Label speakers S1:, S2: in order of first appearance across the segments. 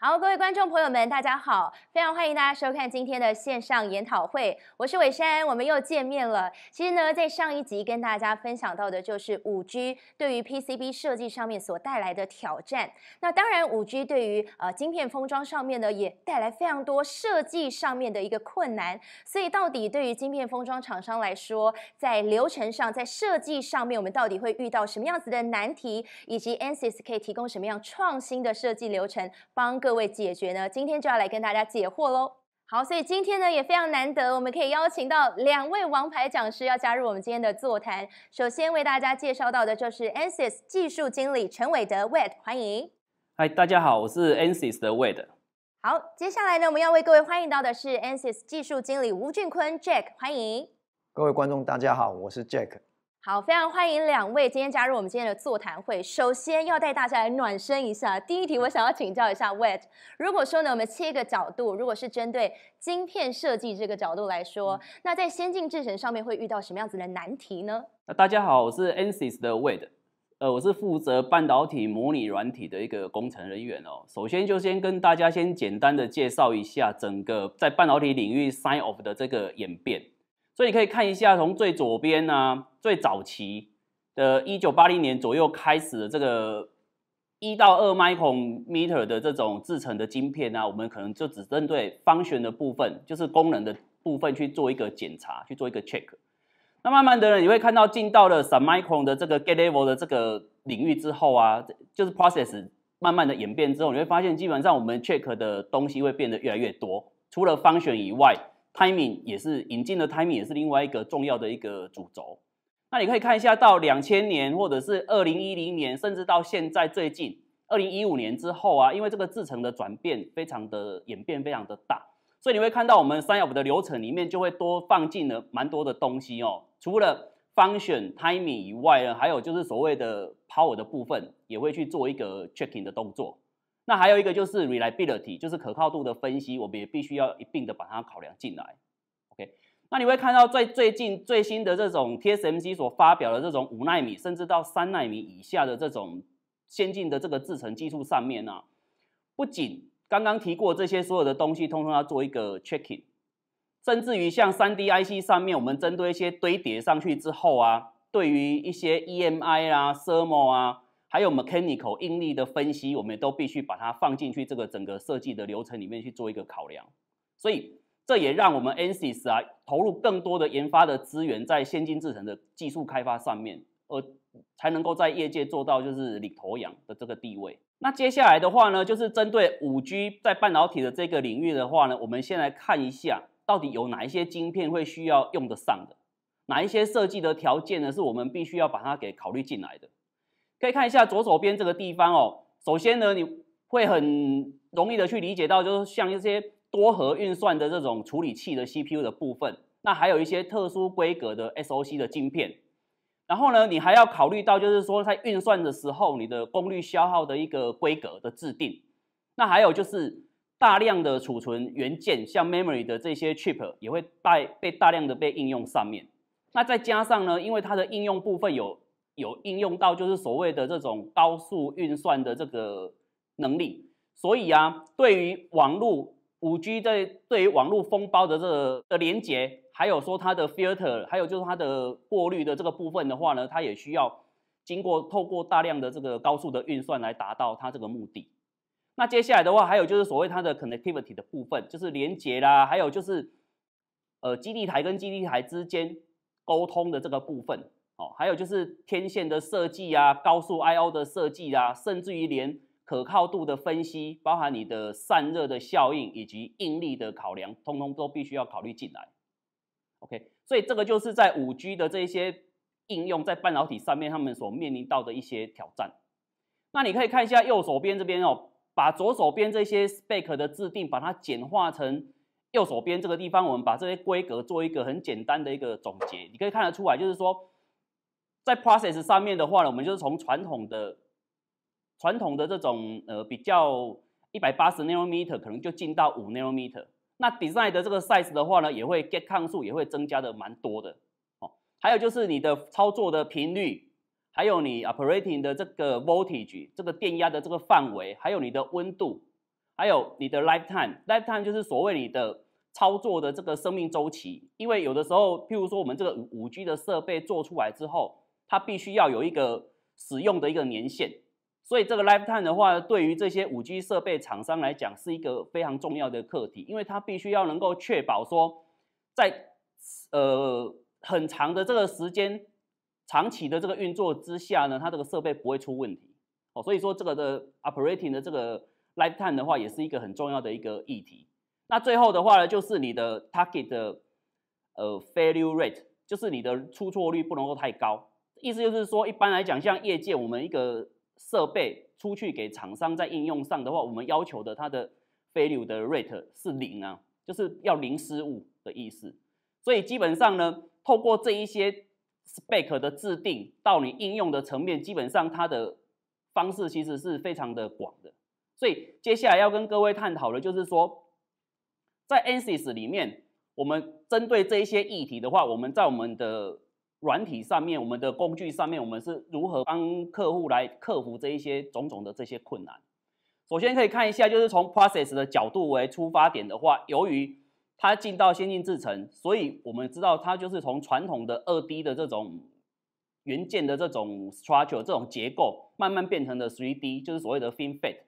S1: 好，各位观众朋友们，大家好，非常欢迎大家收看今天的线上研讨会。我是伟山，我们又见面了。其实呢，在上一集跟大家分享到的就是五 G 对于 PCB 设计上面所带来的挑战。那当然，五 G 对于呃晶片封装上面呢，也带来非常多设计上面的一个困难。所以，到底对于晶片封装厂商来说，在流程上，在设计上面，我们到底会遇到什么样子的难题？以及 Ansys 可以提供什么样创新的设计流程，帮各各位解决呢？今天就要来跟大家解惑喽。好，所以今天呢也非常难得，我们可以邀请到两位王牌讲师要加入我们今天的座谈。首先为大家介绍到的就是 Ansys 技术经理陈伟德 （Wade），欢迎。
S2: 嗨，大家好，我是 Ansys 的 Wade。
S1: 好，接下来呢我们要为各位欢迎到的是 Ansys 技术经理吴俊坤 （Jack），欢迎。
S3: 各位观众，大家好，我是 Jack。
S1: 好，非常欢迎两位今天加入我们今天的座谈会。首先要带大家来暖身一下。第一题，我想要请教一下 Wade，如果说呢，我们切一个角度，如果是针对晶片设计这个角度来说，那在先进制程上面会遇到什么样子的难题呢？
S2: 大家好，我是 a NCS 的 Wade，呃，我是负责半导体模拟软体的一个工程人员哦。首先就先跟大家先简单的介绍一下整个在半导体领域 sign off 的这个演变。所以你可以看一下，从最左边呢，最早期的1980年左右开始的这个一到二 micrometer 的这种制成的晶片啊，我们可能就只针对方旋的部分，就是功能的部分去做一个检查，去做一个 check。那慢慢的，你会看到进到了 submicron 的这个 gate level 的这个领域之后啊，就是 process 慢慢的演变之后，你会发现基本上我们 check 的东西会变得越来越多，除了方旋以外。Timing 也是引进的，Timing 也是另外一个重要的一个主轴。那你可以看一下，到两千年或者是二零一零年，甚至到现在最近二零一五年之后啊，因为这个制程的转变非常的演变非常的大，所以你会看到我们三幺五的流程里面就会多放进了蛮多的东西哦。除了 Function Timing 以外呢，还有就是所谓的 Power 的部分，也会去做一个 Checking 的动作。那还有一个就是 reliability，就是可靠度的分析，我们也必须要一并的把它考量进来。OK，那你会看到在最近最新的这种 TSMC 所发表的这种五纳米甚至到三纳米以下的这种先进的这个制程技术上面呢，不仅刚刚提过这些所有的东西，通通要做一个 checking，甚至于像 3D IC 上面，我们针对一些堆叠上去之后啊，对于一些 EMI 啊，thermal 啊。还有 mechanical 应力的分析，我们都必须把它放进去这个整个设计的流程里面去做一个考量。所以这也让我们 Ansys 啊投入更多的研发的资源在先进制程的技术开发上面，而才能够在业界做到就是领头羊的这个地位。那接下来的话呢，就是针对五 G 在半导体的这个领域的话呢，我们先来看一下到底有哪一些晶片会需要用得上的，哪一些设计的条件呢，是我们必须要把它给考虑进来的。可以看一下左手边这个地方哦。首先呢，你会很容易的去理解到，就是像一些多核运算的这种处理器的 CPU 的部分，那还有一些特殊规格的 SOC 的晶片。然后呢，你还要考虑到，就是说在运算的时候，你的功率消耗的一个规格的制定。那还有就是大量的储存元件，像 memory 的这些 chip 也会带，被大量的被应用上面。那再加上呢，因为它的应用部分有。有应用到就是所谓的这种高速运算的这个能力，所以啊，对于网络五 G 在对于网络风暴的这个的连接，还有说它的 filter，还有就是它的过滤的这个部分的话呢，它也需要经过透过大量的这个高速的运算来达到它这个目的。那接下来的话，还有就是所谓它的 connectivity 的部分，就是连接啦，还有就是呃基地台跟基地台之间沟通的这个部分。哦，还有就是天线的设计啊，高速 I/O 的设计啊，甚至于连可靠度的分析，包含你的散热的效应以及应力的考量，通通都必须要考虑进来。OK，所以这个就是在五 G 的这一些应用在半导体上面，他们所面临到的一些挑战。那你可以看一下右手边这边哦，把左手边这些 spec 的制定，把它简化成右手边这个地方，我们把这些规格做一个很简单的一个总结。你可以看得出来，就是说。在 process 上面的话呢，我们就是从传统的传统的这种呃比较一百八十 nanometer 可能就进到五 nanometer，那 design 的这个 size 的话呢，也会 g e t 抗数也会增加的蛮多的哦。还有就是你的操作的频率，还有你 operating 的这个 voltage 这个电压的这个范围，还有你的温度，还有你的 lifetime，lifetime 就是所谓你的操作的这个生命周期。因为有的时候，譬如说我们这个五 G 的设备做出来之后，它必须要有一个使用的一个年限，所以这个 lifetime 的话，对于这些五 G 设备厂商来讲，是一个非常重要的课题，因为它必须要能够确保说，在呃很长的这个时间、长期的这个运作之下呢，它这个设备不会出问题。哦，所以说这个的 operating 的这个 lifetime 的话，也是一个很重要的一个议题。那最后的话呢，就是你的 target 的呃 failure rate，就是你的出错率不能够太高。意思就是说，一般来讲，像业界，我们一个设备出去给厂商在应用上的话，我们要求的它的 fail 的 rate 是零啊，就是要零失误的意思。所以基本上呢，透过这一些 spec 的制定到你应用的层面，基本上它的方式其实是非常的广的。所以接下来要跟各位探讨的就是说，在 ANSYS 里面，我们针对这一些议题的话，我们在我们的软体上面，我们的工具上面，我们是如何帮客户来克服这一些种种的这些困难？首先可以看一下，就是从 process 的角度为出发点的话，由于它进到先进制程，所以我们知道它就是从传统的二 D 的这种元件的这种 structure 这种结构慢慢变成 three D，就是所谓的 thin f i t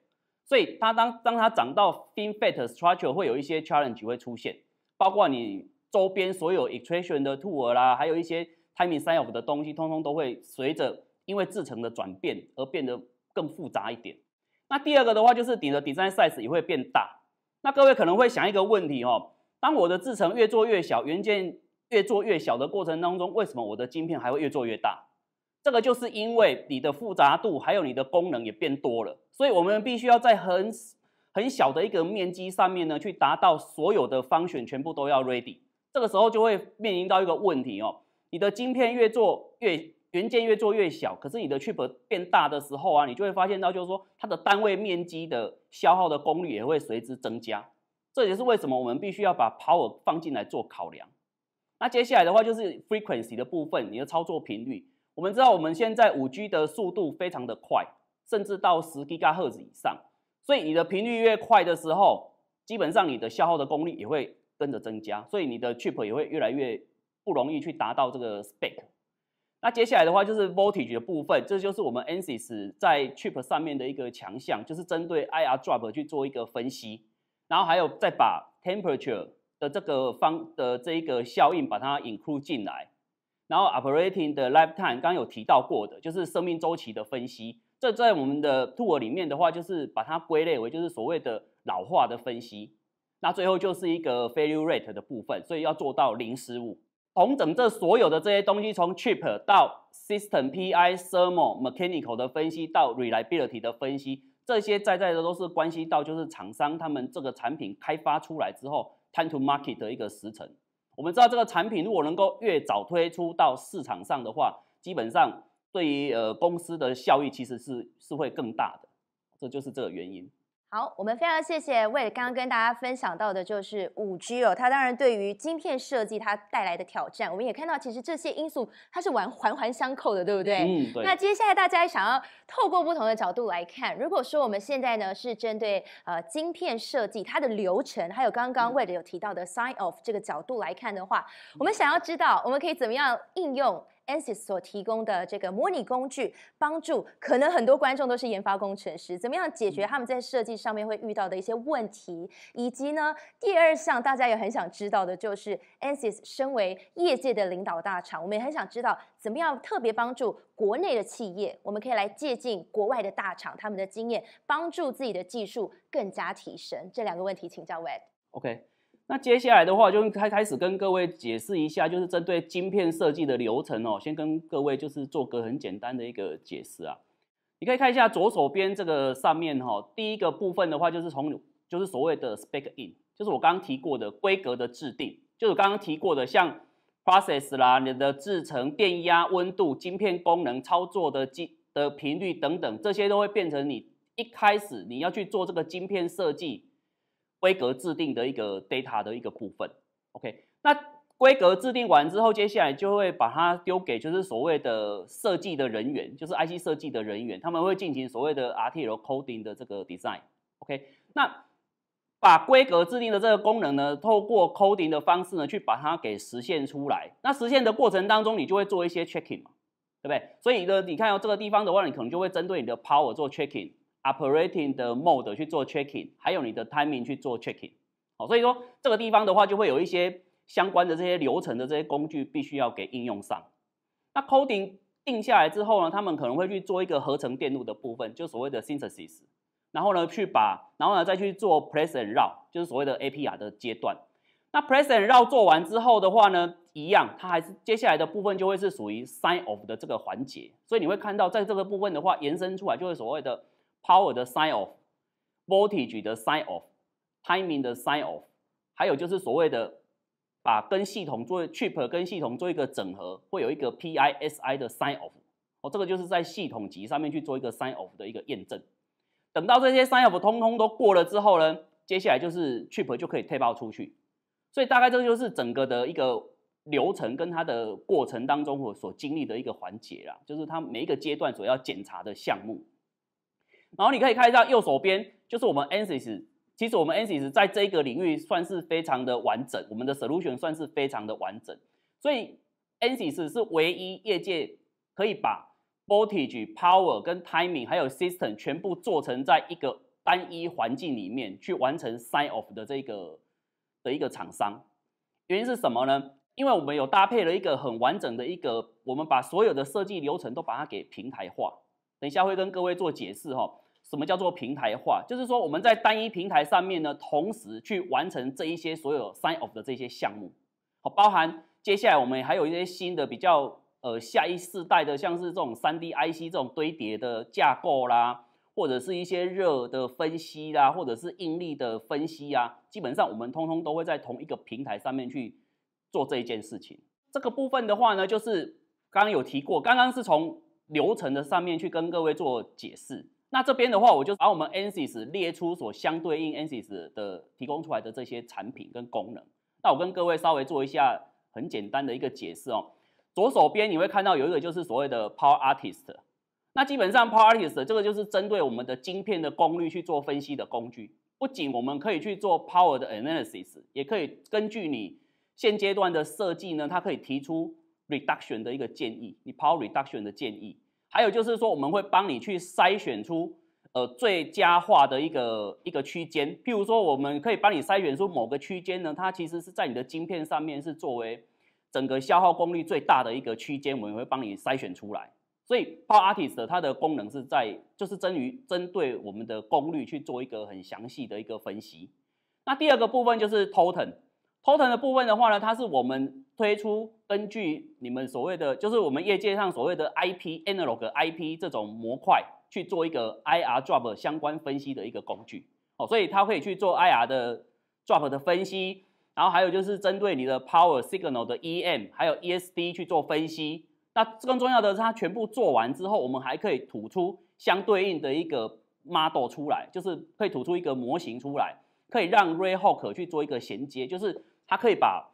S2: 所以它当当它涨到 thin f i t structure，会有一些 challenge 会出现，包括你周边所有 extraction 的 tool 啦，还有一些。Timing s i 的东西，通通都会随着因为制程的转变而变得更复杂一点。那第二个的话，就是你的 design size 也会变大。那各位可能会想一个问题哦：当我的制程越做越小，元件越做越小的过程当中，为什么我的晶片还会越做越大？这个就是因为你的复杂度还有你的功能也变多了，所以我们必须要在很很小的一个面积上面呢，去达到所有的方选全部都要 ready。这个时候就会面临到一个问题哦。你的晶片越做越元件越做越小，可是你的 chip 变大的时候啊，你就会发现到就是说它的单位面积的消耗的功率也会随之增加。这也是为什么我们必须要把 power 放进来做考量。那接下来的话就是 frequency 的部分，你的操作频率。我们知道我们现在五 G 的速度非常的快，甚至到十 Giga 赫兹以上。所以你的频率越快的时候，基本上你的消耗的功率也会跟着增加，所以你的 chip 也会越来越。不容易去达到这个 spec。那接下来的话就是 voltage 的部分，这就是我们 Ansys 在 Chip 上面的一个强项，就是针对 IR drop 去做一个分析，然后还有再把 temperature 的这个方的这一个效应把它 include 进来，然后 operating 的 lifetime 刚有提到过的，就是生命周期的分析。这在我们的 tool 里面的话，就是把它归类为就是所谓的老化的分析。那最后就是一个 failure rate 的部分，所以要做到零失误。同整这所有的这些东西，从 chip 到 system PI thermal mechanical 的分析，到 reliability 的分析，这些在在的都是关系到就是厂商他们这个产品开发出来之后 time to market 的一个时辰。我们知道这个产品如果能够越早推出到市场上的话，基本上对于呃公司的效益其实是是会更大的，这就是这个原因。
S1: 好，我们非常谢谢魏刚刚跟大家分享到的，就是五 G 哦，它当然对于晶片设计它带来的挑战，我们也看到其实这些因素它是完环环相扣的，对不对？嗯，对。那接下来大家想要透过不同的角度来看，如果说我们现在呢是针对呃晶片设计它的流程，还有刚刚魏 a 有提到的 sign off 这个角度来看的话，我们想要知道我们可以怎么样应用？ANSYS 所提供的这个模拟工具，帮助可能很多观众都是研发工程师，怎么样解决他们在设计上面会遇到的一些问题？以及呢，第二项大家也很想知道的就是，ANSYS 身为业界的领导大厂，我们也很想知道怎么样特别帮助国内的企业，我们可以来借鉴国外的大厂他们的经验，帮助自己的技术更加提升。这两个问题，请教魏。
S2: OK。那接下来的话就开开始跟各位解释一下，就是针对晶片设计的流程哦。先跟各位就是做个很简单的一个解释啊。你可以看一下左手边这个上面哈，第一个部分的话就是从就是所谓的 spec in，就是我刚刚提过的规格的制定，就是刚刚提过的像 process 啦，你的制程、电压、温度、晶片功能、操作的机的频率等等，这些都会变成你一开始你要去做这个晶片设计。规格制定的一个 data 的一个部分，OK，那规格制定完之后，接下来就会把它丢给就是所谓的设计的人员，就是 IC 设计的人员，他们会进行所谓的 RTL coding 的这个 design，OK，那把规格制定的这个功能呢，透过 coding 的方式呢，去把它给实现出来。那实现的过程当中，你就会做一些 checking 嘛，对不对？所以呢，你看到这个地方的话，你可能就会针对你的 power 做 checking。Operating 的 mode 去做 checking，还有你的 timing 去做 checking，好，所以说这个地方的话，就会有一些相关的这些流程的这些工具必须要给应用上。那 coding 定下来之后呢，他们可能会去做一个合成电路的部分，就所谓的 synthesis，然后呢去把，然后呢再去做 p r e s e and r o u 就是所谓的 A P R 的阶段。那 p r e s e and r o u 做完之后的话呢，一样，它还是接下来的部分就会是属于 sign off 的这个环节。所以你会看到，在这个部分的话，延伸出来就是所谓的。Power 的 sign off，Voltage 的 sign off，Timing 的 sign off，还有就是所谓的把跟系统做 chip 跟系统做一个整合，会有一个 PISI 的 sign off，哦，这个就是在系统级上面去做一个 sign off 的一个验证。等到这些 sign off 通通都过了之后呢，接下来就是 chip 就可以退包出去。所以大概这就是整个的一个流程跟它的过程当中我所经历的一个环节啦，就是它每一个阶段所要检查的项目。然后你可以看一下右手边，就是我们 Ansys。其实我们 Ansys 在这个领域算是非常的完整，我们的 solution 算是非常的完整。所以 Ansys 是唯一业界可以把 voltage、power 跟 timing 还有 system 全部做成在一个单一环境里面去完成 sign off 的这个的一个厂商。原因是什么呢？因为我们有搭配了一个很完整的一个，我们把所有的设计流程都把它给平台化。等一下会跟各位做解释哈，什么叫做平台化？就是说我们在单一平台上面呢，同时去完成这一些所有 sign off 的这些项目，好，包含接下来我们还有一些新的比较呃下一世代的，像是这种三 D I C 这种堆叠的架构啦，或者是一些热的分析啦，或者是应力的分析啊，基本上我们通通都会在同一个平台上面去做这一件事情。这个部分的话呢，就是刚刚有提过，刚刚是从流程的上面去跟各位做解释。那这边的话，我就把我们 Ansys 列出所相对应 Ansys 的提供出来的这些产品跟功能。那我跟各位稍微做一下很简单的一个解释哦。左手边你会看到有一个就是所谓的 Power Artist。那基本上 Power Artist 这个就是针对我们的晶片的功率去做分析的工具。不仅我们可以去做 Power 的 analysis，也可以根据你现阶段的设计呢，它可以提出 Reduction 的一个建议，你 Power Reduction 的建议。还有就是说，我们会帮你去筛选出呃最佳化的一个一个区间。譬如说，我们可以帮你筛选出某个区间呢，它其实是在你的晶片上面是作为整个消耗功率最大的一个区间，我们会帮你筛选出来。所以，PowerArtist 的它的功能是在就是针于针对我们的功率去做一个很详细的一个分析。那第二个部分就是 t o t e n t o t e n 的部分的话呢，它是我们推出。根据你们所谓的，就是我们业界上所谓的 I P analog I P 这种模块去做一个 I R drop 相关分析的一个工具，哦，所以它可以去做 I R 的 drop 的分析，然后还有就是针对你的 Power Signal 的 E M 还有 E S D 去做分析。那更重要的，是，它全部做完之后，我们还可以吐出相对应的一个 model 出来，就是可以吐出一个模型出来，可以让 Ray Hook 去做一个衔接，就是它可以把。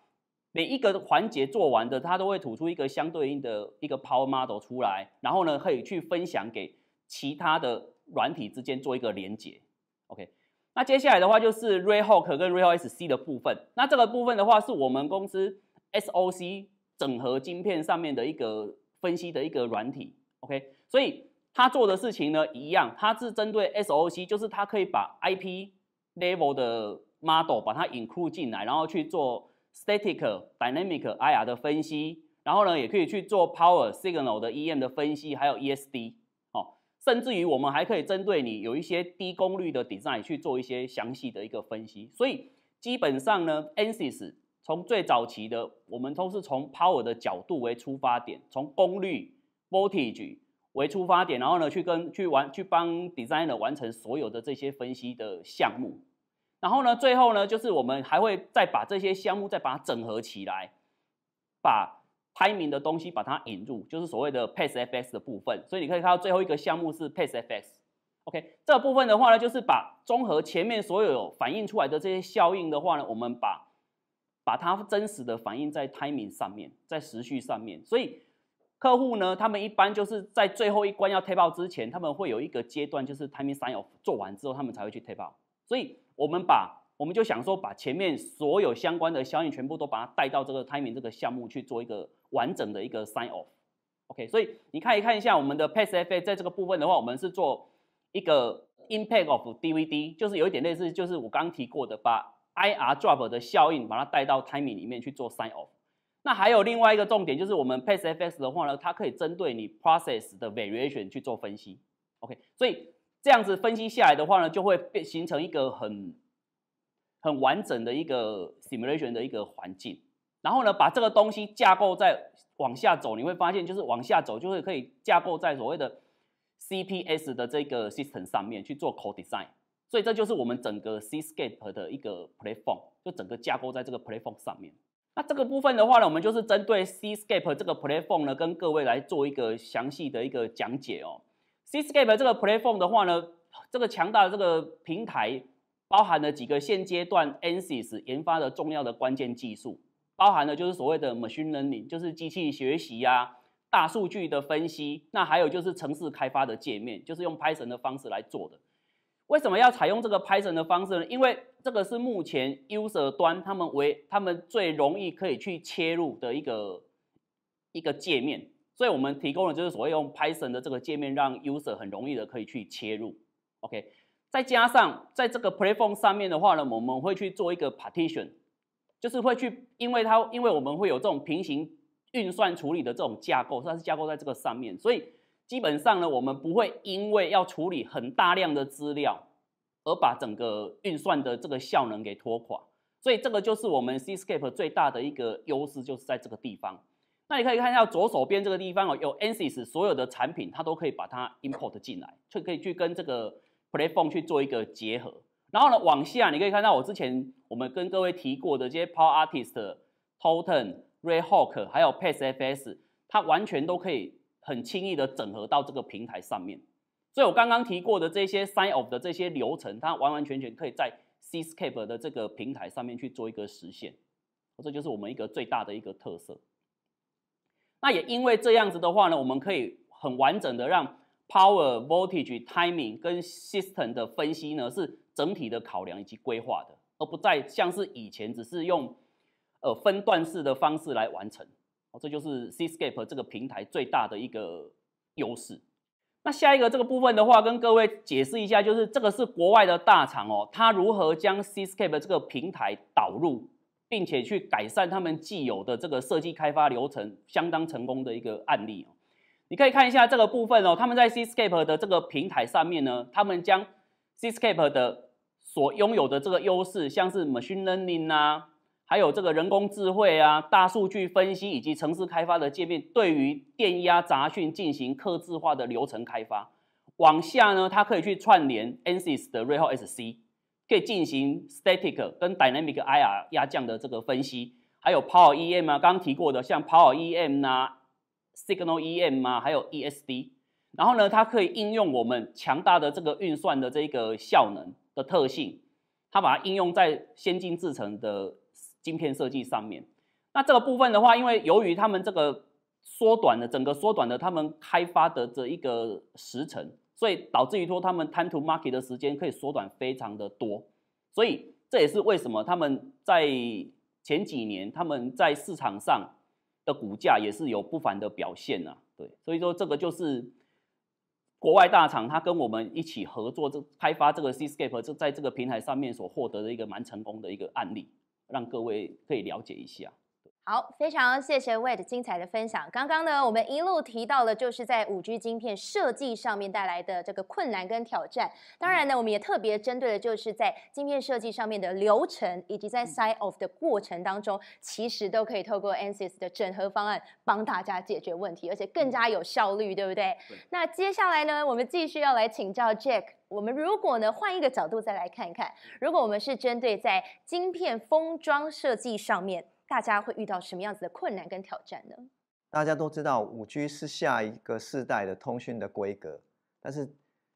S2: 每一个环节做完的，它都会吐出一个相对应的一个 power model 出来，然后呢可以去分享给其他的软体之间做一个连接。OK，那接下来的话就是 r a y h o w k 跟 r a y h o SC 的部分。那这个部分的话是我们公司 SOC 整合晶片上面的一个分析的一个软体。OK，所以它做的事情呢一样，它是针对 SOC，就是它可以把 IP level 的 model 把它 include 进来，然后去做。Static、Dynamic、IR 的分析，然后呢，也可以去做 Power、Signal 的 EM 的分析，还有 ESD，哦，甚至于我们还可以针对你有一些低功率的 Design 去做一些详细的一个分析。所以基本上呢，Ansys 从最早期的，我们都是从 Power 的角度为出发点，从功率 Voltage 为出发点，然后呢，去跟去完去帮 Designer 完成所有的这些分析的项目。然后呢，最后呢，就是我们还会再把这些项目再把它整合起来，把 timing 的东西把它引入，就是所谓的 Pace f x 的部分。所以你可以看到最后一个项目是 Pace f x o k 这部分的话呢，就是把综合前面所有反映出来的这些效应的话呢，我们把把它真实的反映在 timing 上面，在时序上面。所以客户呢，他们一般就是在最后一关要 r e o r t 之前，他们会有一个阶段，就是 timing sign off 做完之后，他们才会去 r e o r t 所以我们把我们就想说，把前面所有相关的效应全部都把它带到这个 timing 这个项目去做一个完整的一个 sign off，OK？所以你看一看一下我们的 pass fa 在这个部分的话，我们是做一个 impact of DVD，就是有一点类似，就是我刚提过的把 IR drop 的效应把它带到 timing 里面去做 sign off。那还有另外一个重点就是我们 pass fs 的话呢，它可以针对你 process 的 variation 去做分析，OK？所以。这样子分析下来的话呢，就会形成一个很、很完整的一个 simulation 的一个环境。然后呢，把这个东西架构在往下走，你会发现就是往下走，就会可以架构在所谓的 CPS 的这个 system 上面去做 code design。所以这就是我们整个 C-SCAPE 的一个 platform，就整个架构在这个 platform 上面。那这个部分的话呢，我们就是针对 C-SCAPE 这个 platform 呢，跟各位来做一个详细的一个讲解哦。c s c a p e 这个 platform 的话呢，这个强大的这个平台包含了几个现阶段 a n s i s 研发的重要的关键技术，包含了就是所谓的 machine learning，就是机器学习啊，大数据的分析，那还有就是城市开发的界面，就是用 Python 的方式来做的。为什么要采用这个 Python 的方式呢？因为这个是目前 user 端他们为他们最容易可以去切入的一个一个界面。所以我们提供的就是所谓用 Python 的这个界面，让 user 很容易的可以去切入，OK。再加上在这个 Platform 上面的话呢，我们会去做一个 Partition，就是会去，因为它因为我们会有这种平行运算处理的这种架构，它是架构在这个上面，所以基本上呢，我们不会因为要处理很大量的资料而把整个运算的这个效能给拖垮。所以这个就是我们 c s c a p e 最大的一个优势，就是在这个地方。那你可以看一下左手边这个地方哦，有 Ansys 所有的产品，它都可以把它 import 进来，就可以去跟这个 platform 去做一个结合。然后呢，往下你可以看到我之前我们跟各位提过的这些 Power Artist、t o t e m Rayhawk，还有 PassFS，它完全都可以很轻易的整合到这个平台上面。所以我刚刚提过的这些 sign off 的这些流程，它完完全全可以在 Cescape 的这个平台上面去做一个实现。这就是我们一个最大的一个特色。那也因为这样子的话呢，我们可以很完整的让 power voltage timing 跟 system 的分析呢，是整体的考量以及规划的，而不再像是以前只是用呃分段式的方式来完成。哦，这就是 cescape 这个平台最大的一个优势。那下一个这个部分的话，跟各位解释一下，就是这个是国外的大厂哦，它如何将 cescape 这个平台导入。并且去改善他们既有的这个设计开发流程，相当成功的一个案例哦。你可以看一下这个部分哦，他们在 c s c a p e 的这个平台上面呢，他们将 c s c a p e 的所拥有的这个优势，像是 machine learning 啊，还有这个人工智慧啊、大数据分析以及城市开发的界面，对于电压杂讯进行刻制化的流程开发。往下呢，它可以去串联 Ansys 的 Real SC。可以进行 static 跟 dynamic IR 压降的这个分析，还有 power EM 啊，刚刚提过的像 power EM 啊、signal EM 啊，还有 ESD。然后呢，它可以应用我们强大的这个运算的这个效能的特性，它把它应用在先进制程的晶片设计上面。那这个部分的话，因为由于他们这个缩短的整个缩短的他们开发的这一个时程。所以导致于说，他们贪图 market 的时间可以缩短非常的多，所以这也是为什么他们在前几年他们在市场上的股价也是有不凡的表现啊，对，所以说这个就是国外大厂他跟我们一起合作这开发这个 C scape，就在这个平台上面所获得的一个蛮成功的一个案例，让各位可以了解一下。
S1: 好，非常谢谢 Wade 精彩的分享。刚刚呢，我们一路提到了，就是在五 G 晶片设计上面带来的这个困难跟挑战。当然呢，我们也特别针对的就是在晶片设计上面的流程，以及在 s i d e off 的过程当中，其实都可以透过 Ansys 的整合方案帮大家解决问题，而且更加有效率，对不对？那接下来呢，我们继续要来请教 Jack。我们如果呢换一个角度再来看一看，如果我们是针对在晶片封装设计上面。大家会遇到什么样子的困难跟挑战呢？
S3: 大家都知道，五 G 是下一个世代的通讯的规格，但是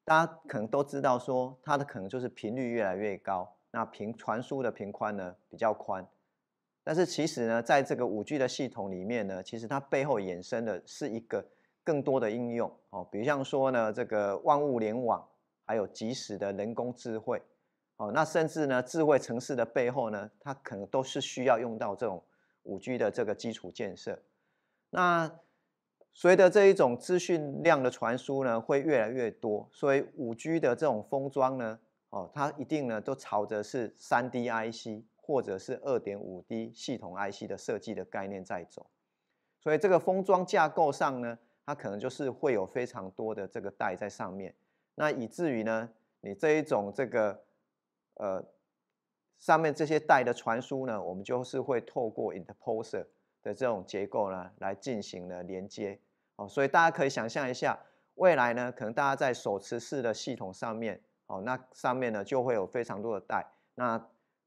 S3: 大家可能都知道说，它的可能就是频率越来越高，那频传输的频宽呢比较宽。但是其实呢，在这个五 G 的系统里面呢，其实它背后衍生的是一个更多的应用哦，比如像说呢，这个万物联网，还有即时的人工智慧。哦，那甚至呢，智慧城市的背后呢，它可能都是需要用到这种五 G 的这个基础建设。那随着这一种资讯量的传输呢，会越来越多，所以五 G 的这种封装呢，哦，它一定呢都朝着是三 D IC 或者是二点五 D 系统 IC 的设计的概念在走。所以这个封装架构上呢，它可能就是会有非常多的这个带在上面，那以至于呢，你这一种这个。呃，上面这些带的传输呢，我们就是会透过 interposer 的这种结构呢来进行了连接哦，所以大家可以想象一下，未来呢，可能大家在手持式的系统上面哦，那上面呢就会有非常多的带，那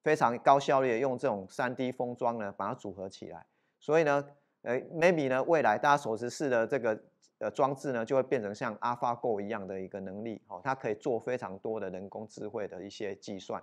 S3: 非常高效率的用这种三 D 封装呢把它组合起来，所以呢，呃，maybe 呢未来大家手持式的这个。的装置呢，就会变成像 AlphaGo 一样的一个能力哦，它可以做非常多的人工智慧的一些计算。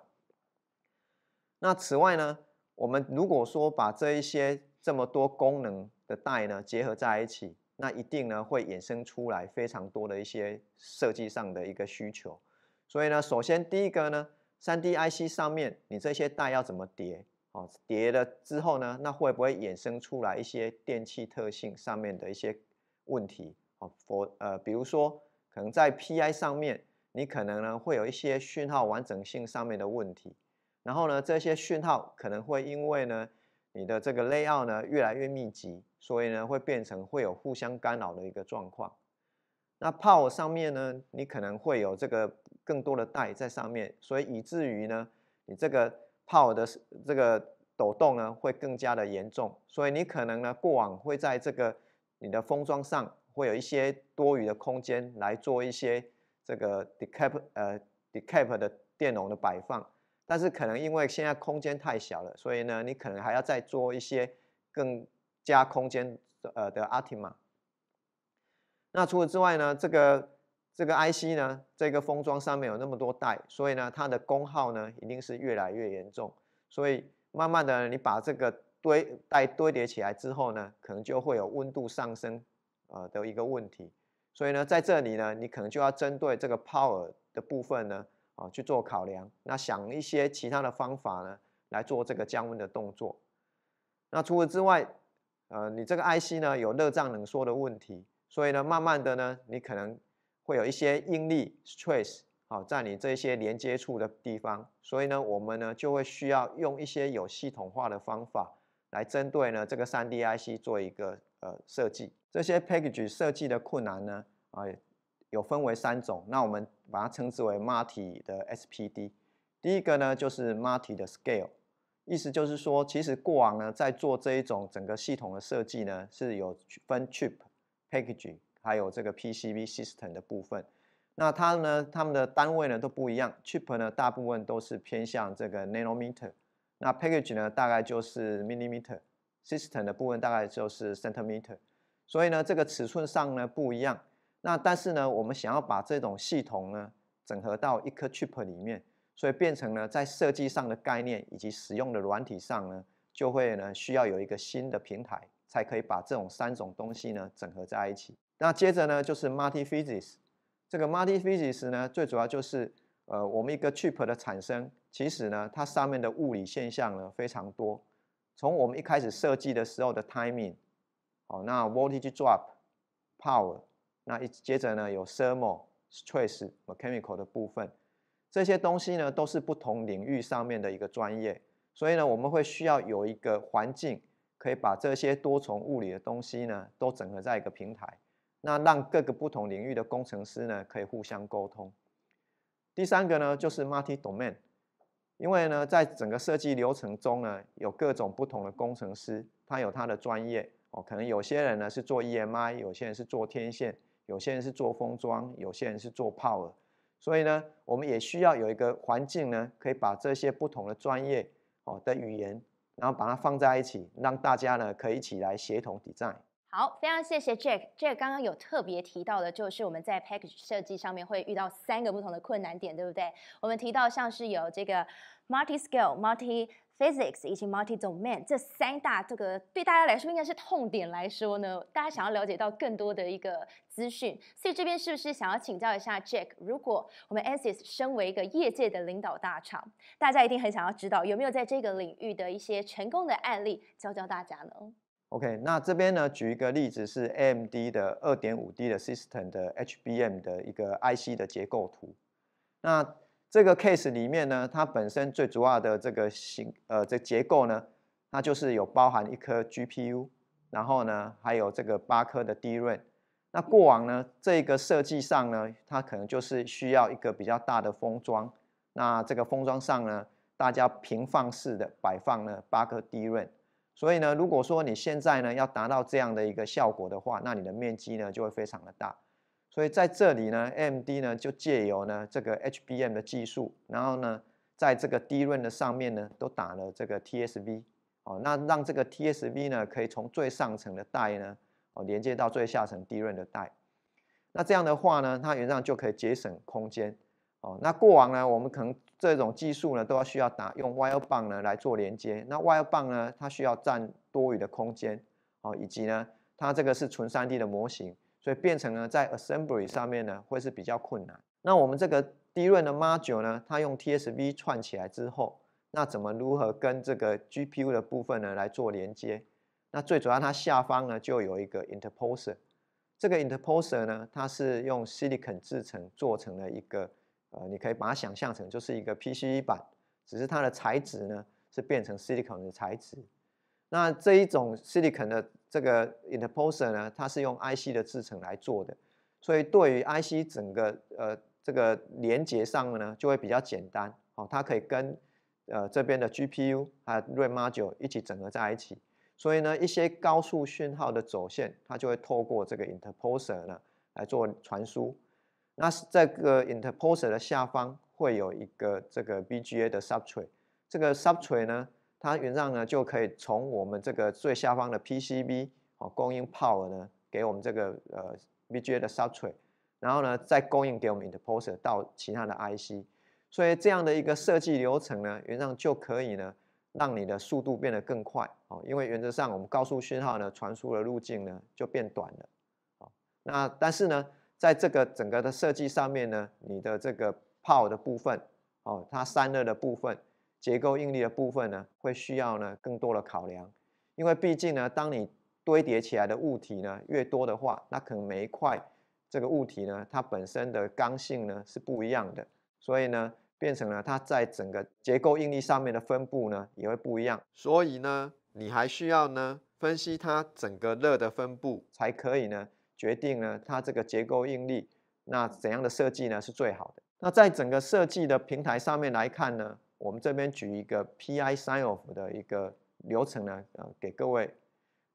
S3: 那此外呢，我们如果说把这一些这么多功能的带呢结合在一起，那一定呢会衍生出来非常多的一些设计上的一个需求。所以呢，首先第一个呢，3D IC 上面你这些带要怎么叠哦？叠了之后呢，那会不会衍生出来一些电气特性上面的一些问题？，for 呃，比如说，可能在 PI 上面，你可能呢会有一些讯号完整性上面的问题，然后呢，这些讯号可能会因为呢你的这个 layout 呢越来越密集，所以呢会变成会有互相干扰的一个状况。那 Power 上面呢，你可能会有这个更多的带在上面，所以以至于呢你这个 Power 的这个抖动呢会更加的严重，所以你可能呢过往会在这个你的封装上。会有一些多余的空间来做一些这个 decap 呃 decap 的电容的摆放，但是可能因为现在空间太小了，所以呢，你可能还要再做一些更加空间呃的 artima。那除此之外呢，这个这个 IC 呢，这个封装上面有那么多带，所以呢，它的功耗呢一定是越来越严重，所以慢慢的你把这个堆带堆叠起来之后呢，可能就会有温度上升。呃的一个问题，所以呢，在这里呢，你可能就要针对这个 power 的部分呢，啊去做考量，那想一些其他的方法呢来做这个降温的动作。那除此之外，呃，你这个 IC 呢有热胀冷缩的问题，所以呢，慢慢的呢，你可能会有一些应力 stress 啊，在你这些连接处的地方，所以呢，我们呢就会需要用一些有系统化的方法来针对呢这个 3D IC 做一个。呃，设计这些 package 设计的困难呢，啊，有分为三种，那我们把它称之为 Marty 的 SPD。第一个呢，就是 Marty 的 scale，意思就是说，其实过往呢，在做这一种整个系统的设计呢，是有分 chip、package，还有这个 PCB system 的部分。那它呢，它们的单位呢都不一样，chip 呢大部分都是偏向这个 nanometer，那 package 呢大概就是 millimeter。system 的部分大概就是 centimeter，所以呢，这个尺寸上呢不一样。那但是呢，我们想要把这种系统呢整合到一颗 chip 里面，所以变成呢在设计上的概念以及使用的软体上呢，就会呢需要有一个新的平台，才可以把这种三种东西呢整合在一起。那接着呢就是 multi-physics，这个 multi-physics 呢最主要就是呃我们一个 chip 的产生，其实呢它上面的物理现象呢非常多。从我们一开始设计的时候的 timing，哦，那 voltage drop，power，那一接着呢有 thermal stress mechanical 的部分，这些东西呢都是不同领域上面的一个专业，所以呢我们会需要有一个环境可以把这些多重物理的东西呢都整合在一个平台，那让各个不同领域的工程师呢可以互相沟通。第三个呢就是 multi domain。因为呢，在整个设计流程中呢，有各种不同的工程师，他有他的专业哦。可能有些人呢是做 EMI，有些人是做天线，有些人是做封装，有些人是做 power。所以呢，我们也需要有一个环境呢，可以把这些不同的专业哦的语言，然后把它放在一起，让大家呢可以一起来协同 design。
S1: 好，非常谢谢 j a c k j a c k 刚刚有特别提到的，就是我们在 package 设计上面会遇到三个不同的困难点，对不对？我们提到像是有这个 multi-scale、multi-physics 以及 multi-domain 这三大这个对大家来说应该是痛点来说呢，大家想要了解到更多的一个资讯，所以这边是不是想要请教一下 j a c k 如果我们 a s i s 身为一个业界的领导大厂，大家一定很想要知道有没有在这个领域的一些成功的案例，教教大家呢？
S3: OK，那这边呢，举一个例子是 AMD 的二点五 D 的 system 的 HBM 的一个 IC 的结构图。那这个 case 里面呢，它本身最主要的这个形呃这结构呢，它就是有包含一颗 GPU，然后呢还有这个八颗的 d r a n 那过往呢这个设计上呢，它可能就是需要一个比较大的封装。那这个封装上呢，大家平放式的摆放了八颗 d r a n 所以呢，如果说你现在呢要达到这样的一个效果的话，那你的面积呢就会非常的大。所以在这里呢，AMD 呢就借由呢这个 HBM 的技术，然后呢在这个 d r a 的上面呢都打了这个 TSV，哦，那让这个 TSV 呢可以从最上层的带呢哦连接到最下层 d r a 的带，那这样的话呢，它原上就可以节省空间。哦，那过往呢，我们可能这种技术呢，都要需要打用 wire 棒呢来做连接。那 wire 棒呢，它需要占多余的空间，哦，以及呢，它这个是纯 3D 的模型，所以变成呢，在 Assembly 上面呢会是比较困难。那我们这个 D r 的 Module 呢，它用 T S V 串起来之后，那怎么如何跟这个 G P U 的部分呢来做连接？那最主要它下方呢就有一个 Interposer，这个 Interposer 呢，它是用 Silicon 制成做成了一个。呃，你可以把它想象成就是一个 PCB 板，只是它的材质呢是变成 silicon 的材质。那这一种 silicon 的这个 interposer 呢，它是用 IC 的制成来做的，所以对于 IC 整个呃这个连接上呢，就会比较简单哦。它可以跟呃这边的 GPU 还 d u 马九一起整合在一起。所以呢，一些高速讯号的走线，它就会透过这个 interposer 呢来做传输。那在个 interposer 的下方会有一个这个 BGA 的 substrate，这个 substrate 呢，它原上呢就可以从我们这个最下方的 PCB 哦供应 power 呢给我们这个呃 BGA 的 substrate，然后呢再供应给我们 interposer 到其他的 IC，所以这样的一个设计流程呢，原上就可以呢让你的速度变得更快哦，因为原则上我们高速讯号呢传输的路径呢就变短了，哦，那但是呢。在这个整个的设计上面呢，你的这个泡的部分，哦，它散热的部分、结构应力的部分呢，会需要呢更多的考量。因为毕竟呢，当你堆叠起来的物体呢越多的话，那可能每一块这个物体呢，它本身的刚性呢是不一样的，所以呢，变成了它在整个结构应力上面的分布呢也会不一样。所以呢，你还需要呢分析它整个热的分布才可以呢。决定了它这个结构应力，那怎样的设计呢？是最好的。那在整个设计的平台上面来看呢，我们这边举一个 P I sign of 的一个流程呢，呃，给各位。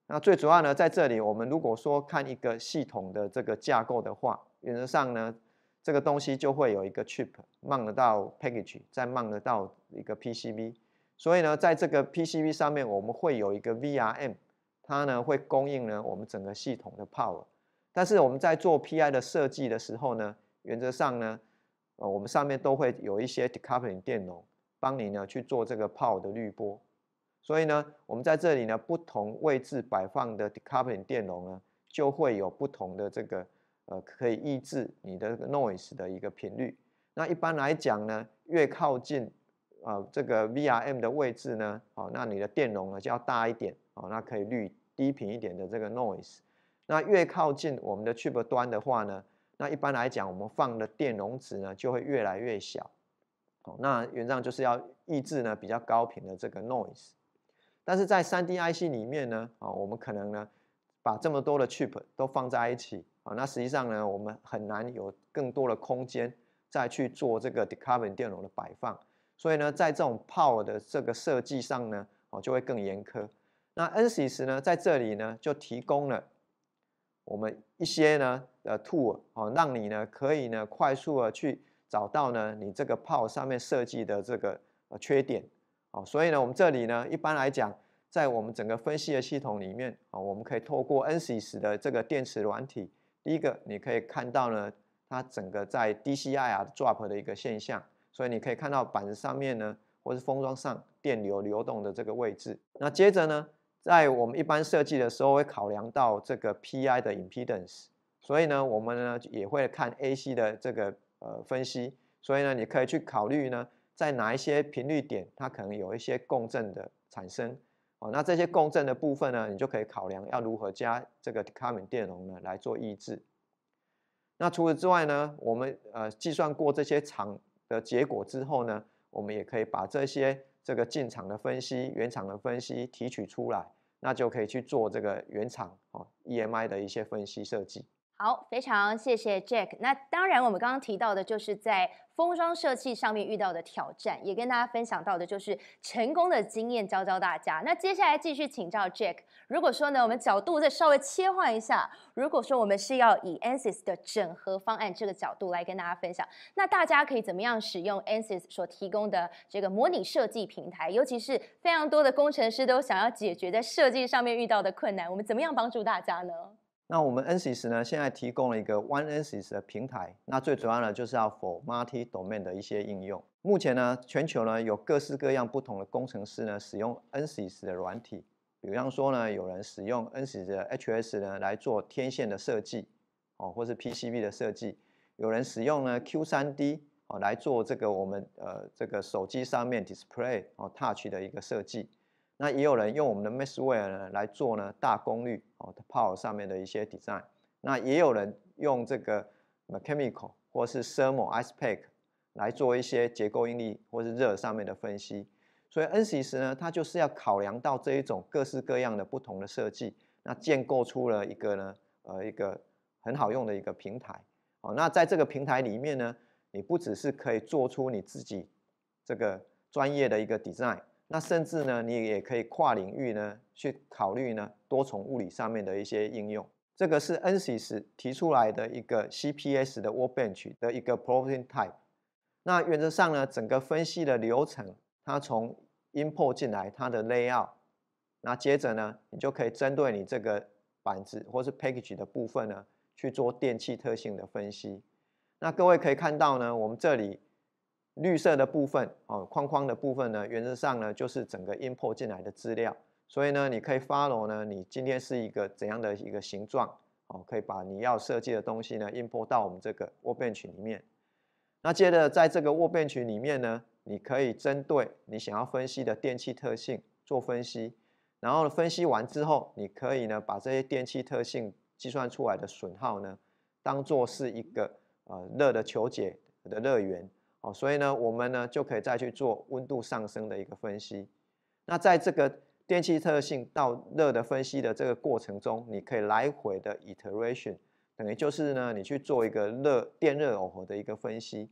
S3: 那最主要呢，在这里我们如果说看一个系统的这个架构的话，原则上呢，这个东西就会有一个 chip，mount 到 package，再 mount 到一个 P C B。所以呢，在这个 P C B 上面，我们会有一个 V R M，它呢会供应呢我们整个系统的 power。但是我们在做 PI 的设计的时候呢，原则上呢，呃，我们上面都会有一些 decoupling 电容，帮你呢去做这个 power 的滤波。所以呢，我们在这里呢，不同位置摆放的 decoupling 电容呢，就会有不同的这个呃，可以抑制你的 noise 的一个频率。那一般来讲呢，越靠近啊这个 VRM 的位置呢，哦，那你的电容呢就要大一点，哦，那可以滤低频一点的这个 noise。那越靠近我们的 chip 端的话呢，那一般来讲，我们放的电容值呢就会越来越小。哦，那原上就是要抑制呢比较高频的这个 noise。但是在三 D IC 里面呢，啊，我们可能呢把这么多的 chip 都放在一起啊，那实际上呢，我们很难有更多的空间再去做这个 d e c o r b o n 电容的摆放。所以呢，在这种 power 的这个设计上呢，哦，就会更严苛。那 NCS 呢，在这里呢就提供了。我们一些呢呃 tool 哦，让你呢可以呢快速的去找到呢你这个炮上面设计的这个呃缺点哦，所以呢我们这里呢一般来讲，在我们整个分析的系统里面哦，我们可以透过 n s s 的这个电池软体，第一个你可以看到呢它整个在 DCIR drop 的一个现象，所以你可以看到板子上面呢或是封装上电流流动的这个位置，那接着呢。在我们一般设计的时候，会考量到这个 P.I 的 impedance，所以呢，我们呢也会看 A.C 的这个呃分析，所以呢，你可以去考虑呢在哪一些频率点，它可能有一些共振的产生哦。那这些共振的部分呢，你就可以考量要如何加这个 c m 开 n 电容呢来做抑制。那除此之外呢，我们呃计算过这些场的结果之后呢，我们也可以把这些这个进场的分析、原厂的分析提取出来。那就可以去做这个原厂哦，EMI 的一些分析设计。
S1: 好，非常谢谢 Jack。那当然，我们刚刚提到的就是在封装设计上面遇到的挑战，也跟大家分享到的就是成功的经验，教教大家。那接下来继续请教 Jack。如果说呢，我们角度再稍微切换一下，如果说我们是要以 Ansys 的整合方案这个角度来跟大家分享，那大家可以怎么样使用 Ansys 所提供的这个模拟设计平台？尤其是非常多的工程师都想要解决在设计上面遇到的困难，我们怎么样帮助大家呢？
S3: 那我们 NCS 呢，现在提供了一个 One NCS 的平台。那最主要呢，就是要 for multi domain 的一些应用。目前呢，全球呢有各式各样不同的工程师呢，使用 NCS 的软体。比方说呢，有人使用 NCS 的 H S 呢来做天线的设计，哦，或是 P C B 的设计。有人使用呢 Q 三 D 哦来做这个我们呃这个手机上面 display 哦 touch 的一个设计。那也有人用我们的 m e s s w a r e 呢来做呢大功率哦的 power 上面的一些 design。那也有人用这个 Mechanical 或是 t h e r m a l i s p e c k 来做一些结构应力或是热上面的分析。所以 Nciss 呢，它就是要考量到这一种各式各样的不同的设计，那建构出了一个呢呃一个很好用的一个平台。哦，那在这个平台里面呢，你不只是可以做出你自己这个专业的一个 design。那甚至呢，你也可以跨领域呢去考虑呢多重物理上面的一些应用。这个是 NCS 提出来的一个 CPS 的 Workbench 的一个 Prototype。那原则上呢，整个分析的流程，它从 Import 进来它的 Layout，那接着呢，你就可以针对你这个板子或是 Package 的部分呢去做电气特性的分析。那各位可以看到呢，我们这里。绿色的部分哦，框框的部分呢，原则上呢就是整个 import 进来的资料，所以呢，你可以 follow 呢，你今天是一个怎样的一个形状哦，可以把你要设计的东西呢 import 到我们这个沃变群里面。那接着在这个沃变群里面呢，你可以针对你想要分析的电器特性做分析，然后分析完之后，你可以呢把这些电器特性计算出来的损耗呢，当做是一个呃热的求解的热源。所以呢，我们呢就可以再去做温度上升的一个分析。那在这个电气特性到热的分析的这个过程中，你可以来回的 iteration，等于就是呢，你去做一个热电热耦合的一个分析。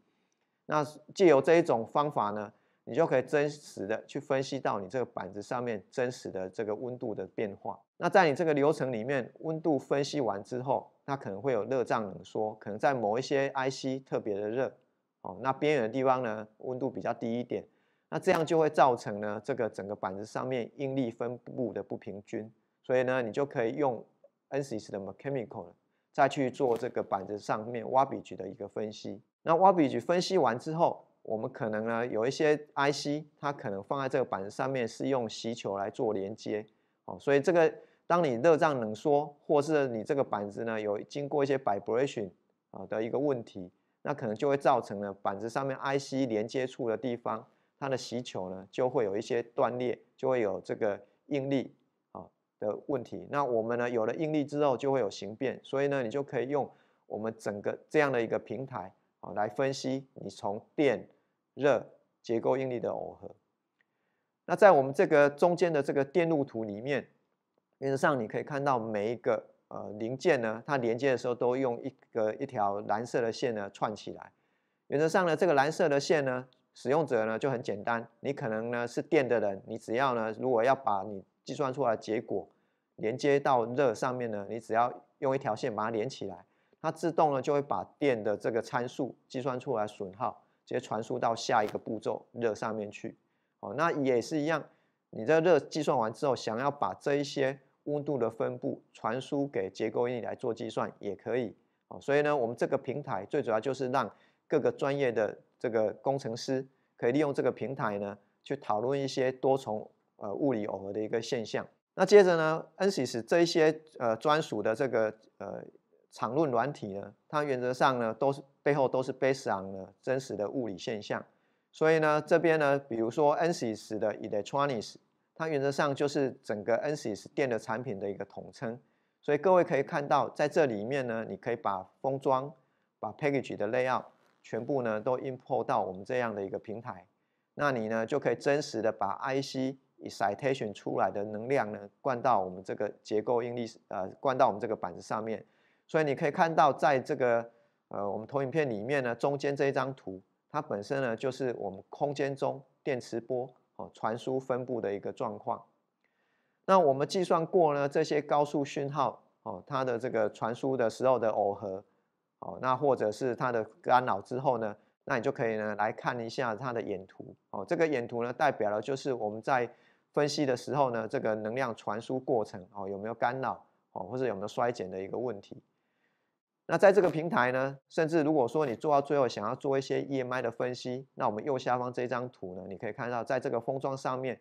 S3: 那借由这一种方法呢，你就可以真实的去分析到你这个板子上面真实的这个温度的变化。那在你这个流程里面，温度分析完之后，那可能会有热胀冷缩，可能在某一些 IC 特别的热。哦，那边缘的地方呢，温度比较低一点，那这样就会造成呢，这个整个板子上面应力分布的不平均，所以呢，你就可以用 NCS 的 Mechanical 再去做这个板子上面挖 a 局的一个分析。那挖 a 局分析完之后，我们可能呢有一些 IC，它可能放在这个板子上面是用吸球来做连接，哦，所以这个当你热胀冷缩，或是你这个板子呢有经过一些 vibration 啊的一个问题。那可能就会造成呢，板子上面 IC 连接处的地方，它的吸球呢就会有一些断裂，就会有这个应力啊的问题。那我们呢有了应力之后，就会有形变，所以呢你就可以用我们整个这样的一个平台啊来分析你从电、热、结构应力的耦合。那在我们这个中间的这个电路图里面，面上你可以看到每一个。呃，零件呢，它连接的时候都用一个一条蓝色的线呢串起来。原则上呢，这个蓝色的线呢，使用者呢就很简单，你可能呢是电的人，你只要呢，如果要把你计算出来的结果连接到热上面呢，你只要用一条线把它连起来，它自动呢就会把电的这个参数计算出来损耗，直接传输到下一个步骤热上面去。哦，那也是一样，你在热计算完之后，想要把这一些。温度的分布传输给结构应力来做计算也可以哦，所以呢，我们这个平台最主要就是让各个专业的这个工程师可以利用这个平台呢，去讨论一些多重呃物理耦合的一个现象。那接着呢 n s i s 这一些呃专属的这个呃场论软体呢，它原则上呢都是背后都是 based on 的真实的物理现象。所以呢，这边呢，比如说 n s i s 的 electronics。它原则上就是整个 NCS 电的产品的一个统称，所以各位可以看到，在这里面呢，你可以把封装、把 package 的 layout 全部呢都 import 到我们这样的一个平台，那你呢就可以真实的把 IC 以 citation 出来的能量呢灌到我们这个结构应力呃灌到我们这个板子上面，所以你可以看到在这个呃我们投影片里面呢中间这一张图，它本身呢就是我们空间中电磁波。哦，传输分布的一个状况。那我们计算过呢，这些高速讯号哦，它的这个传输的时候的耦合，哦，那或者是它的干扰之后呢，那你就可以呢来看一下它的眼图哦。这个眼图呢，代表了就是我们在分析的时候呢，这个能量传输过程哦有没有干扰哦，或者有没有衰减的一个问题。那在这个平台呢，甚至如果说你做到最后想要做一些 EMI 的分析，那我们右下方这张图呢，你可以看到在这个封装上面，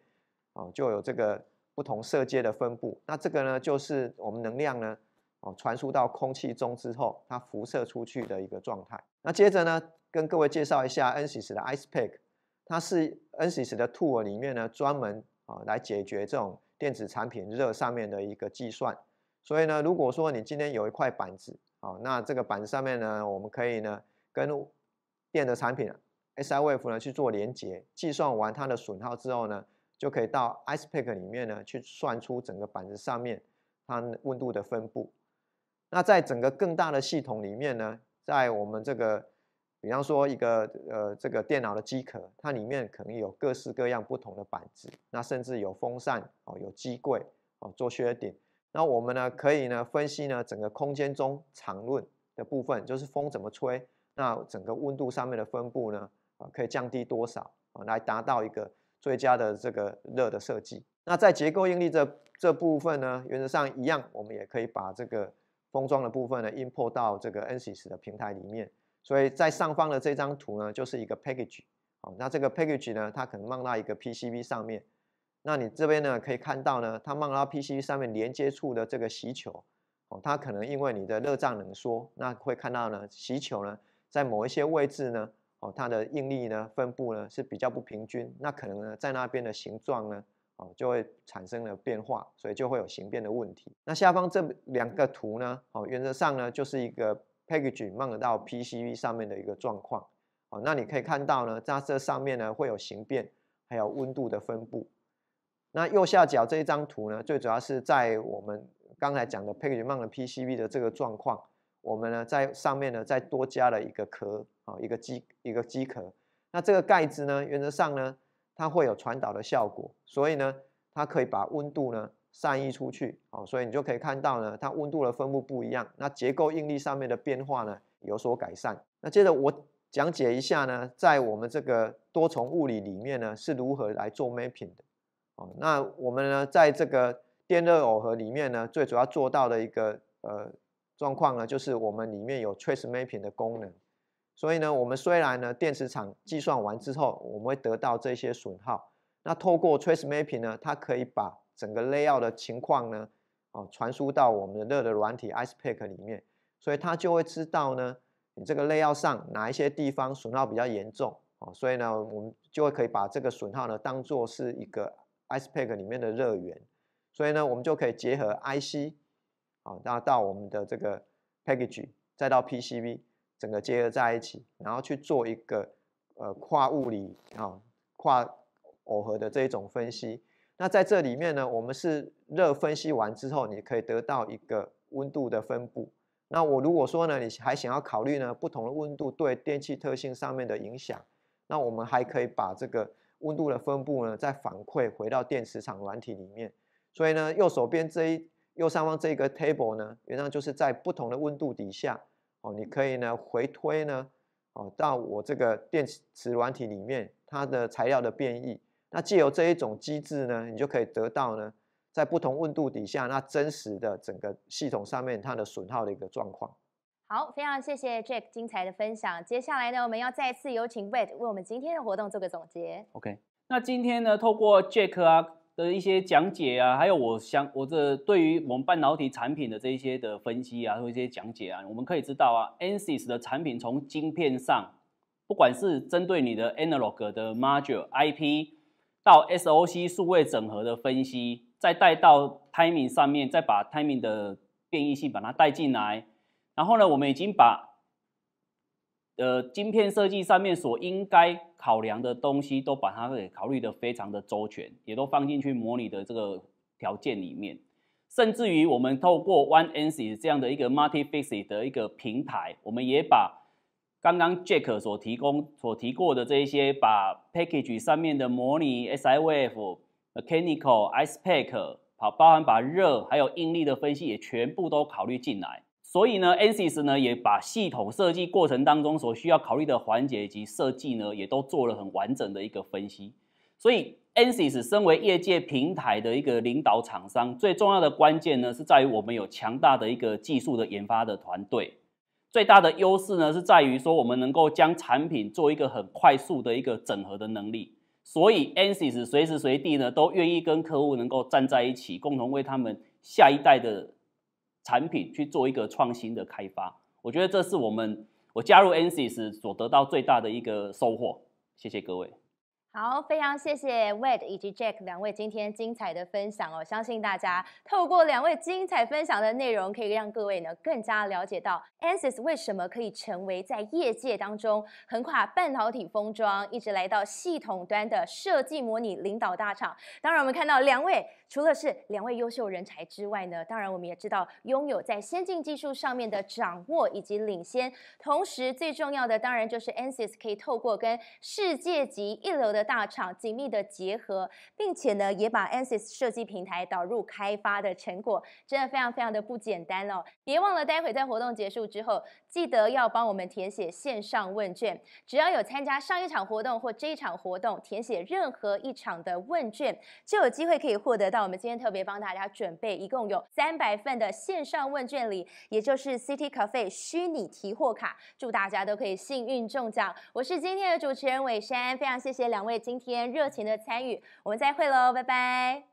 S3: 哦，就有这个不同色阶的分布。那这个呢，就是我们能量呢，哦，传输到空气中之后，它辐射出去的一个状态。那接着呢，跟各位介绍一下 n s s 的 IcePack，它是 n s s 的 Tool 里面呢专门啊来解决这种电子产品热上面的一个计算。所以呢，如果说你今天有一块板子，好，那这个板子上面呢，我们可以呢跟电的产品 SIF w 呢去做连接，计算完它的损耗之后呢，就可以到 ICEPACK 里面呢去算出整个板子上面它温度的分布。那在整个更大的系统里面呢，在我们这个，比方说一个呃这个电脑的机壳，它里面可能有各式各样不同的板子，那甚至有风扇哦，有机柜哦做削顶。那我们呢可以呢分析呢整个空间中场论的部分，就是风怎么吹，那整个温度上面的分布呢啊可以降低多少啊来达到一个最佳的这个热的设计。那在结构应力这这部分呢，原则上一样，我们也可以把这个封装的部分呢 import 到这个 n s s 的平台里面。所以在上方的这张图呢就是一个 package，好，那这个 package 呢它可能放到一个 PCB 上面。那你这边呢，可以看到呢，它慢拉 p c 上面连接处的这个吸球，哦，它可能因为你的热胀冷缩，那会看到呢，吸球呢，在某一些位置呢，哦，它的应力呢分布呢是比较不平均，那可能呢在那边的形状呢，哦，就会产生了变化，所以就会有形变的问题。那下方这两个图呢，哦，原则上呢就是一个 Package 曼到 PCB 上面的一个状况，哦，那你可以看到呢，在这上面呢会有形变，还有温度的分布。那右下角这一张图呢，最主要是在我们刚才讲的 Peigerman 的 PCB 的这个状况，我们呢在上面呢再多加了一个壳啊，一个机一个机壳。那这个盖子呢，原则上呢，它会有传导的效果，所以呢，它可以把温度呢散溢出去，哦，所以你就可以看到呢，它温度的分布不一样，那结构应力上面的变化呢有所改善。那接着我讲解一下呢，在我们这个多重物理里面呢，是如何来做 mapping 的。哦，那我们呢，在这个电热耦合里面呢，最主要做到的一个呃状况呢，就是我们里面有 trace mapping 的功能。所以呢，我们虽然呢，电磁场计算完之后，我们会得到这些损耗。那透过 trace mapping 呢，它可以把整个 layout 的情况呢，哦，传输到我们的热的软体 icepack 里面。所以它就会知道呢，你这个 layout 上哪一些地方损耗比较严重。哦，所以呢，我们就会可以把这个损耗呢，当做是一个 Icepack 里面的热源，所以呢，我们就可以结合 IC 啊，然后到我们的这个 package，再到 PCB，整个结合在一起，然后去做一个呃跨物理啊跨耦合的这一种分析。那在这里面呢，我们是热分析完之后，你可以得到一个温度的分布。那我如果说呢，你还想要考虑呢不同的温度对电气特性上面的影响，那我们还可以把这个。温度的分布呢，再反馈回到电磁场软体里面，所以呢，右手边这一右上方这一个 table 呢，原来上就是在不同的温度底下，哦，你可以呢回推呢，哦，到我这个电磁软体里面它的材料的变异，那借由这一种机制呢，你就可以得到呢，在不同温度底下，那真实的整个系统上面它的损耗的一个状况。
S1: 好，非常谢谢 Jack 精彩的分享。接下来呢，我们要再次有请 Wade 为我们今天的活动做个总结。
S3: OK，
S2: 那今天呢，透过 Jack 啊的一些讲解啊，还有我想我的对于我们半导体产品的这一些的分析啊，或一些讲解啊，我们可以知道啊，Ansys 的产品从晶片上，不管是针对你的 Analog 的 Module IP 到 SOC 数位整合的分析，再带到 Timing 上面，再把 Timing 的变异性把它带进来。然后呢，我们已经把呃晶片设计上面所应该考量的东西，都把它给考虑的非常的周全，也都放进去模拟的这个条件里面。甚至于我们透过 OneNC 这样的一个 m u l t i p i y i c 的一个平台，我们也把刚刚 Jack 所提供、所提过的这一些，把 Package 上面的模拟 SiVF、Mechanical、ISpack，好，包含把热还有应力的分析也全部都考虑进来。所以呢，ANSYS 呢也把系统设计过程当中所需要考虑的环节以及设计呢也都做了很完整的一个分析。所以 ANSYS 身为业界平台的一个领导厂商，最重要的关键呢是在于我们有强大的一个技术的研发的团队。最大的优势呢是在于说我们能够将产品做一个很快速的一个整合的能力。所以 ANSYS 随时随地呢都愿意跟客户能够站在一起，共同为他们下一代的。产品去做一个创新的开发，我觉得这是我们我加入 Ansys 所得到最大的一个收获。谢谢各位。
S1: 好，非常谢谢 Wade 以及 Jack 两位今天精彩的分享哦。相信大家透过两位精彩分享的内容，可以让各位呢更加了解到 Ansys 为什么可以成为在业界当中横跨半导体封装一直来到系统端的设计模拟领导大厂。当然，我们看到两位。除了是两位优秀人才之外呢，当然我们也知道拥有在先进技术上面的掌握以及领先，同时最重要的当然就是 Ansys 可以透过跟世界级一流的大厂紧密的结合，并且呢也把 Ansys 设计平台导入开发的成果，真的非常非常的不简单哦！别忘了待会在活动结束之后，记得要帮我们填写线上问卷，只要有参加上一场活动或这一场活动，填写任何一场的问卷，就有机会可以获得到。我们今天特别帮大家准备一共有三百份的线上问卷礼，也就是 City Cafe 虚拟提货卡，祝大家都可以幸运中奖。我是今天的主持人伟山，非常谢谢两位今天热情的参与，我们再会喽，拜拜。